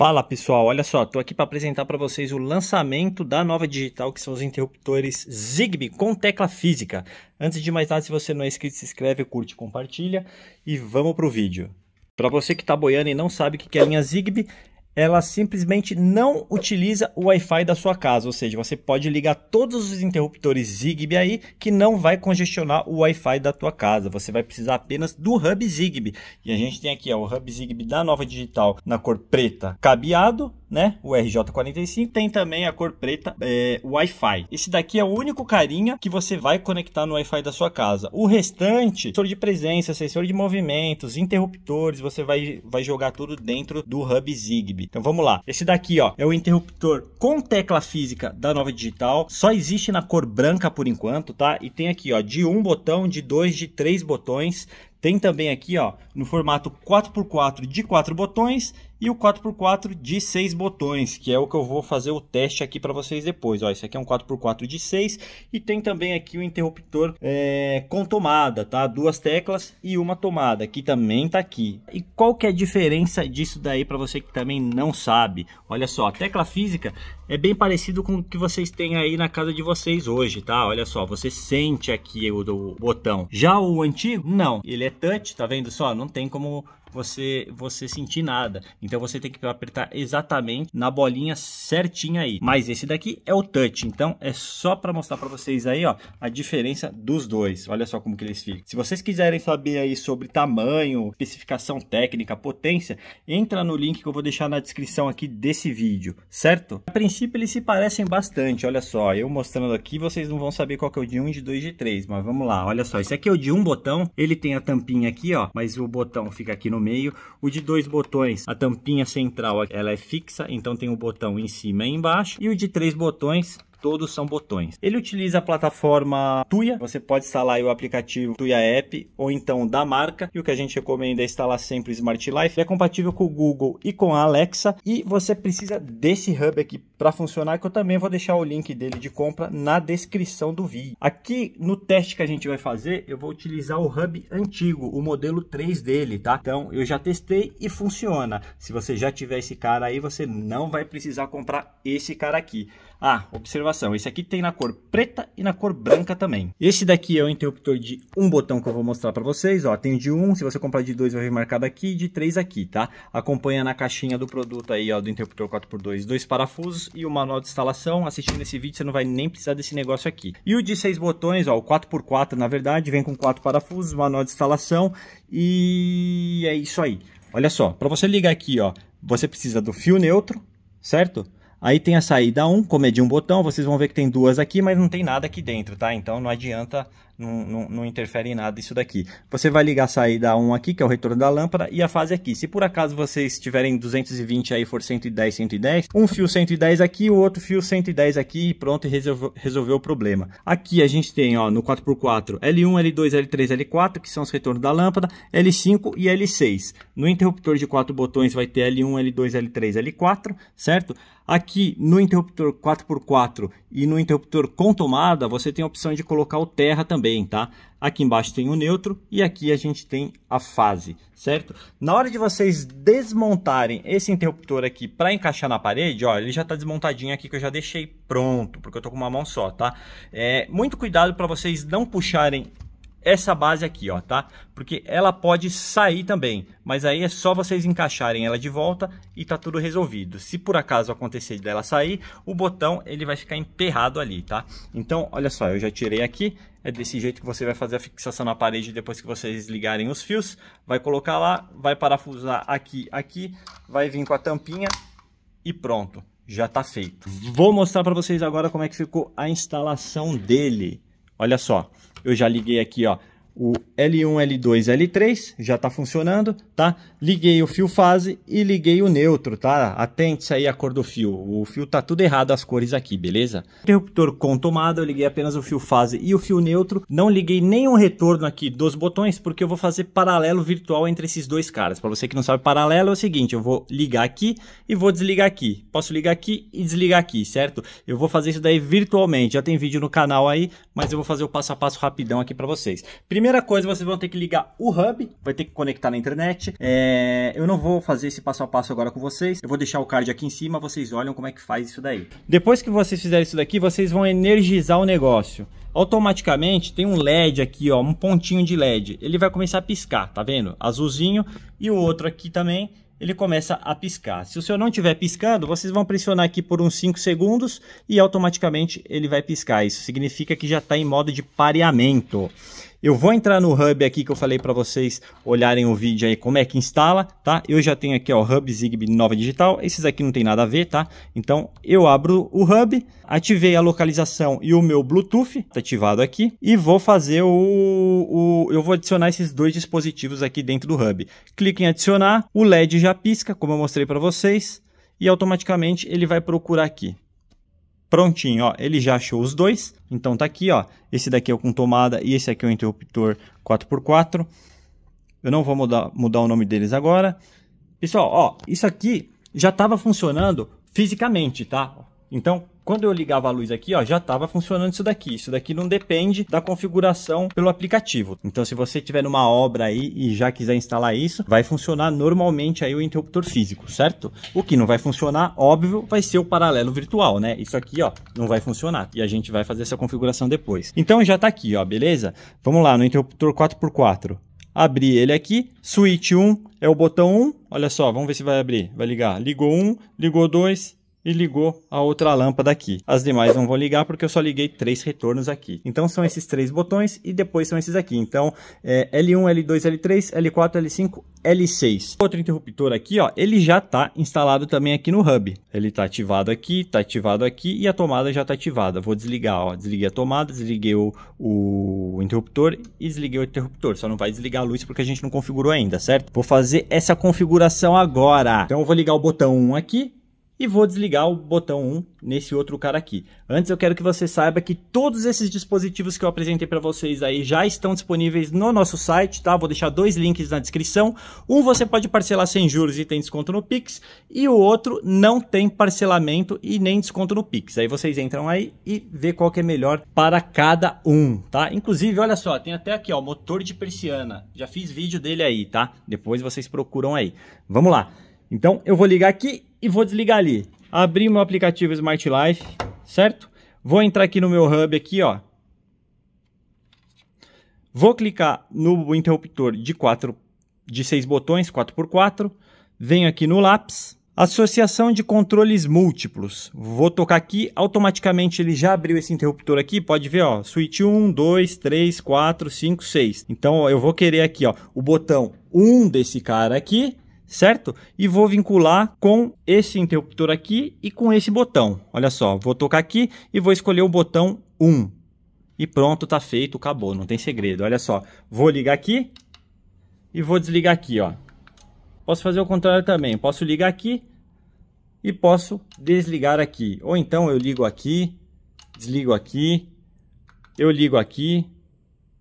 Fala pessoal, olha só, estou aqui para apresentar para vocês o lançamento da nova digital, que são os interruptores Zigbee com tecla física. Antes de mais nada, se você não é inscrito, se inscreve, curte, compartilha e vamos para o vídeo. Para você que está boiando e não sabe o que é a linha Zigbee, ela simplesmente não utiliza o Wi-Fi da sua casa, ou seja, você pode ligar todos os interruptores Zigbee aí que não vai congestionar o Wi-Fi da tua casa. Você vai precisar apenas do Hub Zigbee. E a gente tem aqui ó, o Hub Zigbee da Nova Digital na cor preta cabeado, né? O RJ45 tem também a cor preta é, Wi-Fi. Esse daqui é o único carinha que você vai conectar no Wi-Fi da sua casa. O restante, sensor de presença, sensor de movimentos, interruptores, você vai, vai jogar tudo dentro do Hub Zigbee. USB. Então vamos lá. Esse daqui, ó, é o interruptor com tecla física da nova digital. Só existe na cor branca por enquanto, tá? E tem aqui, ó, de um botão, de dois, de três botões. Tem também aqui, ó, no formato 4x4 de quatro botões e o 4x4 de 6 botões, que é o que eu vou fazer o teste aqui para vocês depois. Ó, esse aqui é um 4x4 de 6 e tem também aqui o interruptor é, com tomada, tá? Duas teclas e uma tomada, que também tá aqui. E qual que é a diferença disso daí para você que também não sabe? Olha só, a tecla física é bem parecido com o que vocês têm aí na casa de vocês hoje, tá? Olha só, você sente aqui o, do botão. Já o antigo, não. Ele é touch, tá vendo só? Não tem como você você sentir nada. Então você tem que apertar exatamente na bolinha certinha aí. Mas esse daqui é o touch, então é só para mostrar para vocês aí, ó, a diferença dos dois. Olha só como que eles ficam. Se vocês quiserem saber aí sobre tamanho, especificação técnica, potência, entra no link que eu vou deixar na descrição aqui desse vídeo, certo? A princípio princípio eles se parecem bastante, olha só, eu mostrando aqui vocês não vão saber qual que é o de 1, um, de 2 de 3, mas vamos lá, olha só, esse aqui é o de um botão, ele tem a tampinha aqui ó, mas o botão fica aqui no meio, o de dois botões, a tampinha central ela é fixa, então tem o botão em cima e embaixo, e o de três botões todos são botões. Ele utiliza a plataforma Tuya, você pode instalar o aplicativo Tuya App ou então da marca, e o que a gente recomenda é instalar sempre o Smart Life. Ele é compatível com o Google e com a Alexa, e você precisa desse hub aqui para funcionar, que eu também vou deixar o link dele de compra na descrição do vídeo. Aqui no teste que a gente vai fazer, eu vou utilizar o hub antigo, o modelo 3 dele, tá? Então eu já testei e funciona. Se você já tiver esse cara aí, você não vai precisar comprar esse cara aqui. Ah, observação, esse aqui tem na cor preta e na cor branca também. Esse daqui é o interruptor de um botão que eu vou mostrar para vocês, ó, tem de um, se você comprar de dois vai vir marcado aqui, de três aqui, tá? Acompanha na caixinha do produto aí, ó, do interruptor 4x2, dois parafusos e o manual de instalação. Assistindo esse vídeo você não vai nem precisar desse negócio aqui. E o de seis botões, ó, o 4x4 na verdade, vem com quatro parafusos, manual de instalação e é isso aí. Olha só, para você ligar aqui, ó, você precisa do fio neutro, certo? Aí tem a saída 1, como é de um botão, vocês vão ver que tem duas aqui, mas não tem nada aqui dentro, tá? Então não adianta, não, não, não, interfere em nada isso daqui. Você vai ligar a saída 1 aqui, que é o retorno da lâmpada, e a fase aqui. Se por acaso vocês tiverem 220 aí, for 110, 110, um fio 110 aqui, o outro fio 110 aqui e pronto, resolveu, resolveu o problema. Aqui a gente tem, ó, no 4x4, L1, L2, L3, L4, que são os retornos da lâmpada, L5 e L6. No interruptor de quatro botões vai ter L1, L2, L3, L4, certo? Aqui no interruptor 4x4 e no interruptor com tomada, você tem a opção de colocar o terra também, tá? Aqui embaixo tem o neutro e aqui a gente tem a fase, certo? Na hora de vocês desmontarem esse interruptor aqui para encaixar na parede, ó, ele já está desmontadinho aqui que eu já deixei pronto, porque eu estou com uma mão só, tá? É, muito cuidado para vocês não puxarem essa base aqui, ó, tá? Porque ela pode sair também, mas aí é só vocês encaixarem ela de volta e tá tudo resolvido. Se por acaso acontecer dela sair, o botão ele vai ficar emperrado ali, tá? Então, olha só, eu já tirei aqui, é desse jeito que você vai fazer a fixação na parede depois que vocês ligarem os fios, vai colocar lá, vai parafusar aqui, aqui, vai vir com a tampinha e pronto, já tá feito. Vou mostrar para vocês agora como é que ficou a instalação dele. Olha só, eu já liguei aqui, ó, o L1, L2, L3, já está funcionando, tá? Liguei o fio fase e liguei o neutro, tá? Atente-se aí a cor do fio, o fio tá tudo errado as cores aqui, beleza? Interruptor com tomada, eu liguei apenas o fio fase e o fio neutro, não liguei nenhum retorno aqui dos botões, porque eu vou fazer paralelo virtual entre esses dois caras. Para você que não sabe, paralelo é o seguinte, eu vou ligar aqui e vou desligar aqui. Posso ligar aqui e desligar aqui, certo? Eu vou fazer isso daí virtualmente, já tem vídeo no canal aí, mas eu vou fazer o passo a passo rapidão aqui para vocês. Primeiro Primeira coisa, vocês vão ter que ligar o hub, vai ter que conectar na internet. É, eu não vou fazer esse passo a passo agora com vocês. Eu vou deixar o card aqui em cima, vocês olham como é que faz isso daí. Depois que vocês fizerem isso daqui, vocês vão energizar o negócio. Automaticamente tem um LED aqui, ó, um pontinho de LED. Ele vai começar a piscar, tá vendo? Azulzinho e o outro aqui também ele começa a piscar. Se o seu não estiver piscando, vocês vão pressionar aqui por uns 5 segundos e automaticamente ele vai piscar. Isso significa que já está em modo de pareamento. Eu vou entrar no Hub aqui que eu falei para vocês olharem o vídeo aí como é que instala, tá? Eu já tenho aqui, ó, Hub Zigbee Nova Digital. Esses aqui não tem nada a ver, tá? Então, eu abro o Hub, ativei a localização e o meu Bluetooth tá ativado aqui e vou fazer o, o... Eu vou adicionar esses dois dispositivos aqui dentro do Hub. Clique em adicionar, o LED já pisca, como eu mostrei para vocês, e automaticamente ele vai procurar aqui. Prontinho, ó, ele já achou os dois. Então tá aqui, ó. Esse daqui é o com tomada e esse aqui é o interruptor 4x4. Eu não vou mudar, mudar o nome deles agora. Pessoal, ó, isso aqui já estava funcionando fisicamente, tá? Então, quando eu ligava a luz aqui, ó, já estava funcionando isso daqui. Isso daqui não depende da configuração pelo aplicativo. Então, se você tiver numa obra aí e já quiser instalar isso, vai funcionar normalmente aí o interruptor físico, certo? O que não vai funcionar, óbvio, vai ser o paralelo virtual, né? Isso aqui, ó, não vai funcionar. E a gente vai fazer essa configuração depois. Então, já está aqui, ó, beleza? Vamos lá, no interruptor 4x4 abrir ele aqui. Switch 1 é o botão 1. Olha só, vamos ver se vai abrir. Vai ligar. Ligou 1, ligou 2, e ligou a outra lâmpada aqui. As demais não vão ligar porque eu só liguei três retornos aqui. Então são esses três botões e depois são esses aqui. Então é L1, L2, L3, L4, L5, L6. outro interruptor aqui, ó, ele já está instalado também aqui no hub. Ele está ativado aqui, está ativado aqui e a tomada já está ativada. Vou desligar, ó, desliguei a tomada, desliguei o, o interruptor e desliguei o interruptor. Só não vai desligar a luz porque a gente não configurou ainda, certo? Vou fazer essa configuração agora. Então eu vou ligar o botão 1 aqui, e vou desligar o botão 1 nesse outro cara aqui. Antes eu quero que você saiba que todos esses dispositivos que eu apresentei para vocês aí já estão disponíveis no nosso site, tá? Vou deixar dois links na descrição. Um você pode parcelar sem juros e tem desconto no Pix, e o outro não tem parcelamento e nem desconto no Pix. Aí vocês entram aí e vê qual que é melhor para cada um, tá? Inclusive, olha só, tem até aqui, ó, motor de persiana. Já fiz vídeo dele aí, tá? Depois vocês procuram aí. Vamos lá. Então eu vou ligar aqui e vou desligar ali. Abri o meu aplicativo Smart Life, certo? Vou entrar aqui no meu hub aqui, ó. Vou clicar no interruptor de 4 de 6 botões, 4x4. Venho aqui no lápis. Associação de controles múltiplos. Vou tocar aqui, automaticamente ele já abriu esse interruptor aqui, pode ver, ó, switch 1, 2, 3, 4, 5, 6. Então, ó, eu vou querer aqui, ó, o botão 1 desse cara aqui certo? E vou vincular com esse interruptor aqui e com esse botão. Olha só, vou tocar aqui e vou escolher o botão 1. E pronto, tá feito, acabou, não tem segredo. Olha só, vou ligar aqui e vou desligar aqui, ó. Posso fazer o contrário também, posso ligar aqui e posso desligar aqui. Ou então eu ligo aqui, desligo aqui, eu ligo aqui,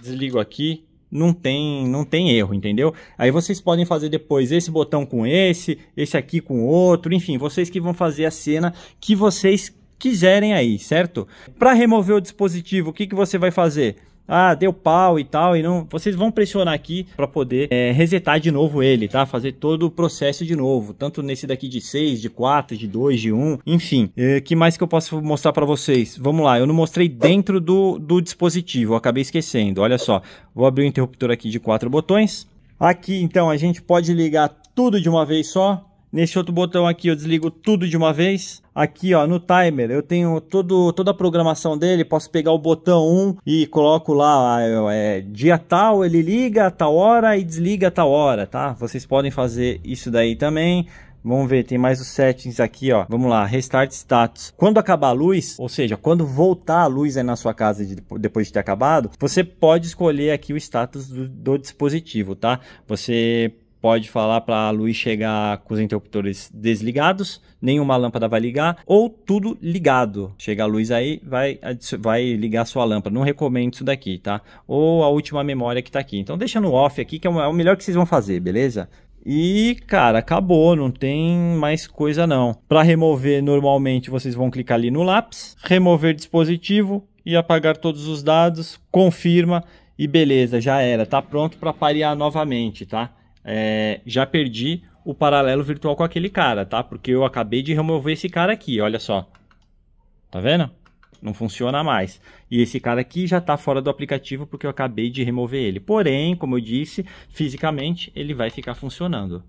desligo aqui não tem, não tem erro, entendeu? Aí vocês podem fazer depois esse botão com esse, esse aqui com outro, enfim, vocês que vão fazer a cena que vocês quiserem aí, certo? Para remover o dispositivo, o que, que você vai fazer? ah, deu pau e tal, e não. Vocês vão pressionar aqui para poder é, resetar de novo ele, tá? Fazer todo o processo de novo, tanto nesse daqui de 6, de 4, de 2, de 1, enfim. É, que mais que eu posso mostrar para vocês? Vamos lá, eu não mostrei dentro do, do dispositivo, eu acabei esquecendo. Olha só, vou abrir o interruptor aqui de quatro botões. Aqui então a gente pode ligar tudo de uma vez só, Nesse outro botão aqui eu desligo tudo de uma vez. Aqui ó, no timer eu tenho todo, toda a programação dele, posso pegar o botão 1 e coloco lá ah, é, é, dia tal, ele liga a tal hora e desliga a tal hora, tá? Vocês podem fazer isso daí também. Vamos ver, tem mais os settings aqui, ó. Vamos lá, restart status. Quando acabar a luz, ou seja, quando voltar a luz aí na sua casa de, depois de ter acabado, você pode escolher aqui o status do, do dispositivo, tá? Você pode falar para a luz chegar com os interruptores desligados, nenhuma lâmpada vai ligar, ou tudo ligado. Chega a luz aí, vai, vai ligar sua lâmpada. Não recomendo isso daqui, tá? Ou a última memória que está aqui. Então deixa no off aqui, que é, é o melhor que vocês vão fazer, beleza? E, cara, acabou, não tem mais coisa não. Para remover, normalmente vocês vão clicar ali no lápis, remover dispositivo e apagar todos os dados, confirma e beleza, já era, tá pronto para parear novamente, tá? é, já perdi o paralelo virtual com aquele cara, tá? Porque eu acabei de remover esse cara aqui, olha só. Tá vendo? Não funciona mais. E esse cara aqui já está fora do aplicativo porque eu acabei de remover ele. Porém, como eu disse, fisicamente ele vai ficar funcionando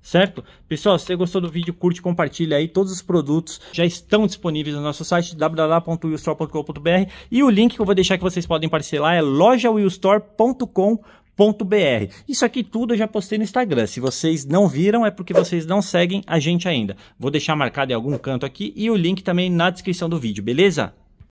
certo? Pessoal, se você gostou do vídeo, curte, compartilha aí. Todos os produtos já estão disponíveis no nosso site www.willstore.com.br e o link que eu vou deixar que vocês podem parcelar é lojawillstore.com.br www.ecoagro.com.br. Isso aqui tudo eu já postei no Instagram. Se vocês não viram, é porque vocês não seguem a gente ainda. Vou deixar marcado em algum canto aqui e o link também na descrição do vídeo, beleza?